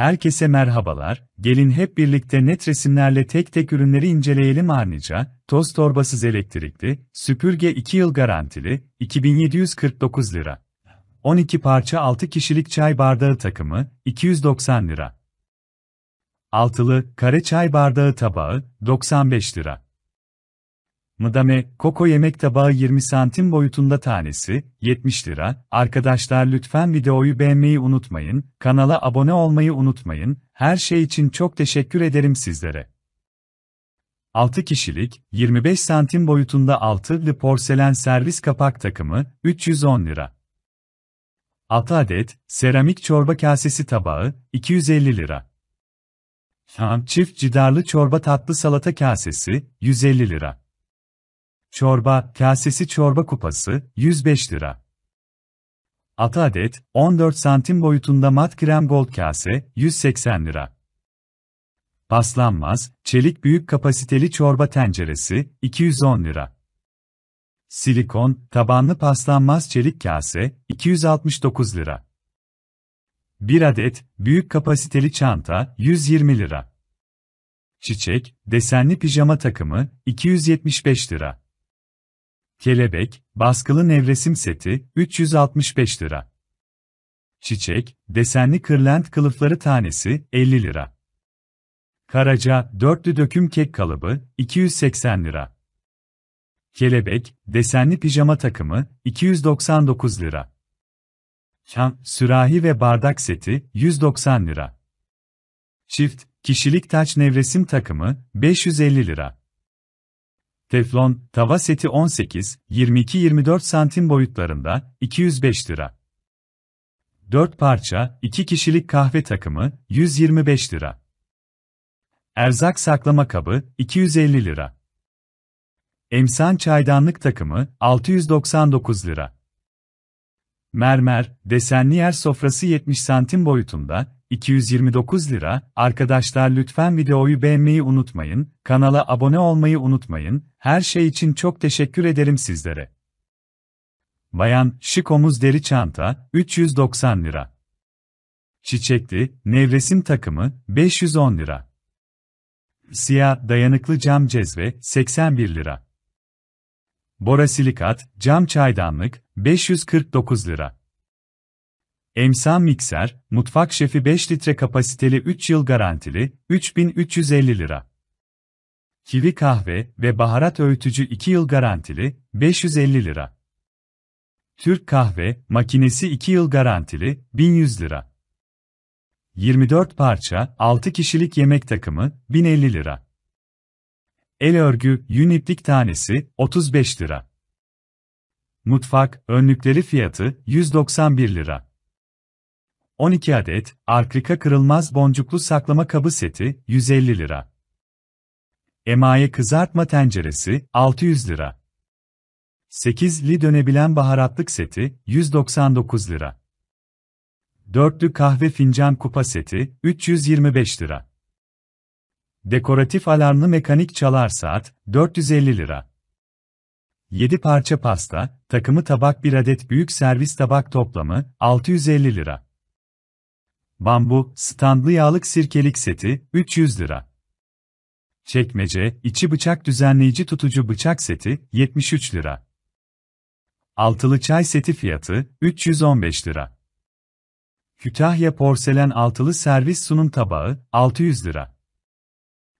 Herkese merhabalar, gelin hep birlikte net resimlerle tek tek ürünleri inceleyelim Arnica, toz torbasız elektrikli, süpürge 2 yıl garantili, 2749 lira. 12 parça 6 kişilik çay bardağı takımı, 290 lira. Altılı, kare çay bardağı tabağı, 95 lira. Madame, Coco yemek tabağı 20 santim boyutunda tanesi, 70 lira. Arkadaşlar lütfen videoyu beğenmeyi unutmayın, kanala abone olmayı unutmayın. Her şey için çok teşekkür ederim sizlere. 6 kişilik, 25 santim boyutunda 6'lı porselen servis kapak takımı, 310 lira. 6 adet, seramik çorba kasesi tabağı, 250 lira. Çift cidarlı çorba tatlı salata kasesi, 150 lira. Çorba, kasesi çorba kupası, 105 lira. 6 adet, 14 santim boyutunda mat krem gold kase, 180 lira. Paslanmaz, çelik büyük kapasiteli çorba tenceresi, 210 lira. Silikon, tabanlı paslanmaz çelik kase, 269 lira. 1 adet, büyük kapasiteli çanta, 120 lira. Çiçek, desenli pijama takımı, 275 lira. Kelebek, baskılı nevresim seti, 365 lira. Çiçek, desenli kırlent kılıfları tanesi, 50 lira. Karaca, dörtlü döküm kek kalıbı, 280 lira. Kelebek, desenli pijama takımı, 299 lira. Çam, sürahi ve bardak seti, 190 lira. Çift, kişilik taç nevresim takımı, 550 lira. Teflon, tava seti 18, 22-24 santim boyutlarında, 205 lira. 4 parça, 2 kişilik kahve takımı, 125 lira. Erzak saklama kabı, 250 lira. Emsan çaydanlık takımı, 699 lira. Mermer, desenli yer sofrası 70 santim boyutunda, 229 lira. Arkadaşlar lütfen videoyu beğenmeyi unutmayın, kanala abone olmayı unutmayın. Her şey için çok teşekkür ederim sizlere. Bayan şık omuz deri çanta 390 lira. Çiçekli nevresim takımı 510 lira. Siyah dayanıklı cam cezve 81 lira. Borasilikat cam çaydanlık 549 lira. Emsa mikser, mutfak şefi 5 litre kapasiteli 3 yıl garantili, 3350 lira. Kivi kahve ve baharat öğütücü 2 yıl garantili, 550 lira. Türk kahve makinesi 2 yıl garantili, 1100 lira. 24 parça, 6 kişilik yemek takımı, 1050 lira. El örgü, yün iplik tanesi, 35 lira. Mutfak, önlükleri fiyatı, 191 lira. 12 adet Arklika kırılmaz boncuklu saklama kabı seti 150 lira. Emaye kızartma tenceresi 600 lira. 8li dönebilen baharatlık seti 199 lira. Dörtlü kahve fincan kupa seti 325 lira. Dekoratif alarmlı mekanik çalar saat 450 lira. 7 parça pasta, takımı tabak 1 adet büyük servis tabak toplamı 650 lira. Bambu, standlı yağlık sirkelik seti, 300 lira. Çekmece, içi bıçak düzenleyici tutucu bıçak seti, 73 lira. Altılı çay seti fiyatı, 315 lira. Kütahya porselen altılı servis sunum tabağı, 600 lira.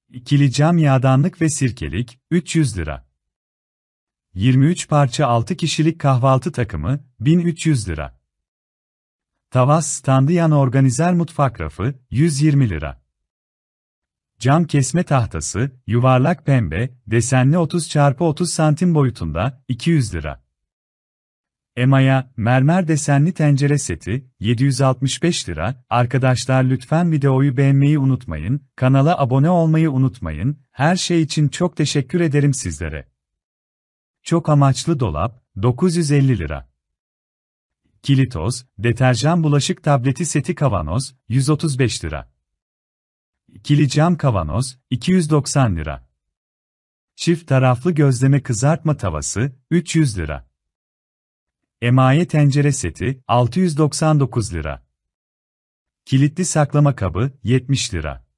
İkili cam yağdanlık ve sirkelik, 300 lira. 23 parça 6 kişilik kahvaltı takımı, 1300 lira. Tava standı yan organizer mutfak rafı, 120 lira. Cam kesme tahtası, yuvarlak pembe, desenli 30 x 30 santim boyutunda, 200 lira. Emaya, mermer desenli tencere seti, 765 lira. Arkadaşlar lütfen videoyu beğenmeyi unutmayın, kanala abone olmayı unutmayın, her şey için çok teşekkür ederim sizlere. Çok amaçlı dolap, 950 lira kilitoz, deterjan bulaşık tableti seti kavanoz, 135 lira. Kili cam kavanoz, 290 lira. Çift taraflı gözleme kızartma tavası, 300 lira. Emaye tencere seti, 699 lira. Kilitli saklama kabı, 70 lira.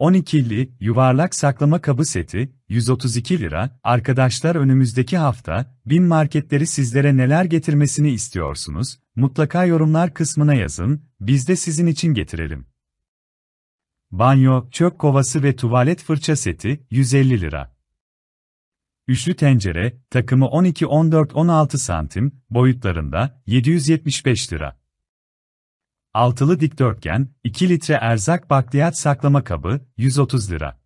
12'li yuvarlak saklama kabı seti 132 lira. Arkadaşlar önümüzdeki hafta bin marketleri sizlere neler getirmesini istiyorsunuz? Mutlaka yorumlar kısmına yazın. Biz de sizin için getirelim. Banyo, çöp kovası ve tuvalet fırça seti 150 lira. Üçlü tencere takımı 12 14 16 santim boyutlarında 775 lira. Altılı dikdörtgen, 2 litre erzak bakliyat saklama kabı, 130 lira.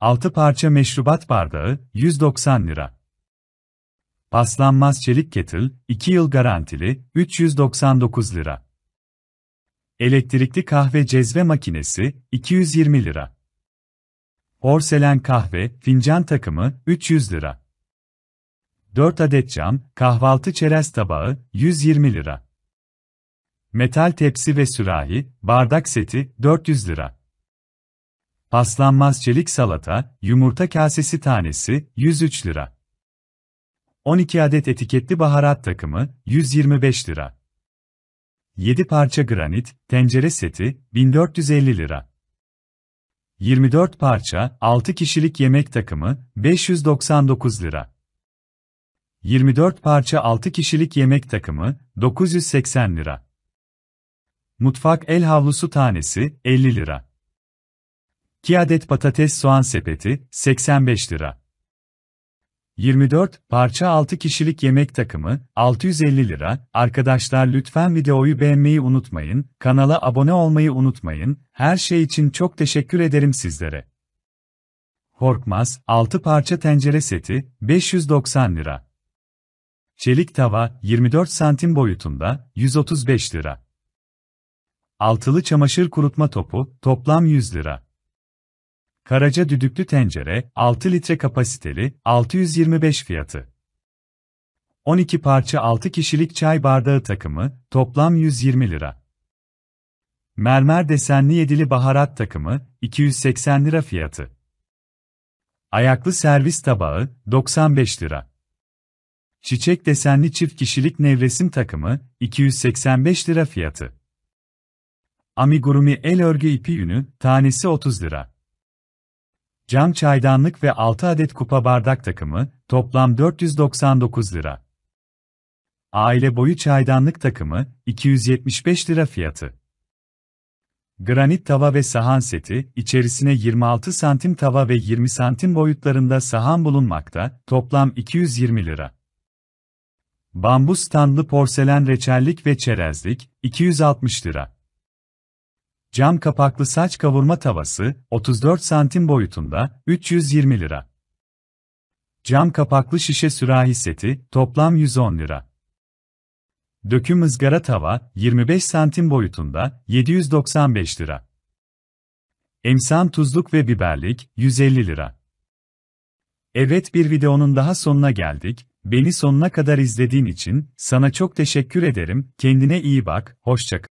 6 parça meşrubat bardağı, 190 lira. Paslanmaz çelik kettle, 2 yıl garantili, 399 lira. Elektrikli kahve cezve makinesi, 220 lira. Porselen kahve, fincan takımı, 300 lira. 4 adet cam, kahvaltı çerez tabağı, 120 lira. Metal tepsi ve sürahi, bardak seti 400 lira. Paslanmaz çelik salata, yumurta kasesi tanesi 103 lira. 12 adet etiketli baharat takımı 125 lira. 7 parça granit tencere seti 1450 lira. 24 parça 6 kişilik yemek takımı 599 lira. 24 parça 6 kişilik yemek takımı 980 lira. Mutfak el havlusu tanesi 50 lira. 2 adet patates soğan sepeti 85 lira. 24 parça 6 kişilik yemek takımı 650 lira. Arkadaşlar lütfen videoyu beğenmeyi unutmayın, kanala abone olmayı unutmayın. Her şey için çok teşekkür ederim sizlere. Horkmaz 6 parça tencere seti 590 lira. Çelik tava 24 santim boyutunda 135 lira. Altılı çamaşır kurutma topu, toplam 100 lira. Karaca düdüklü tencere, 6 litre kapasiteli, 625 fiyatı. 12 parça 6 kişilik çay bardağı takımı, toplam 120 lira. Mermer desenli yedili baharat takımı, 280 lira fiyatı. Ayaklı servis tabağı, 95 lira. Çiçek desenli çift kişilik nevresim takımı, 285 lira fiyatı amigurumi el örgü ipi yünü, tanesi 30 lira. Cam çaydanlık ve 6 adet kupa bardak takımı, toplam 499 lira. Aile boyu çaydanlık takımı, 275 lira fiyatı. Granit tava ve sahan seti, içerisine 26 santim tava ve 20 santim boyutlarında sahan bulunmakta, toplam 220 lira. Bambu standlı porselen reçellik ve çerezlik, 260 lira. Cam kapaklı saç kavurma tavası, 34 santim boyutunda, 320 lira. Cam kapaklı şişe sürahi seti, toplam 110 lira. Döküm ızgara tava, 25 santim boyutunda, 795 lira. Emsan tuzluk ve biberlik, 150 lira. Evet bir videonun daha sonuna geldik, beni sonuna kadar izlediğin için, sana çok teşekkür ederim, kendine iyi bak, hoşçakal.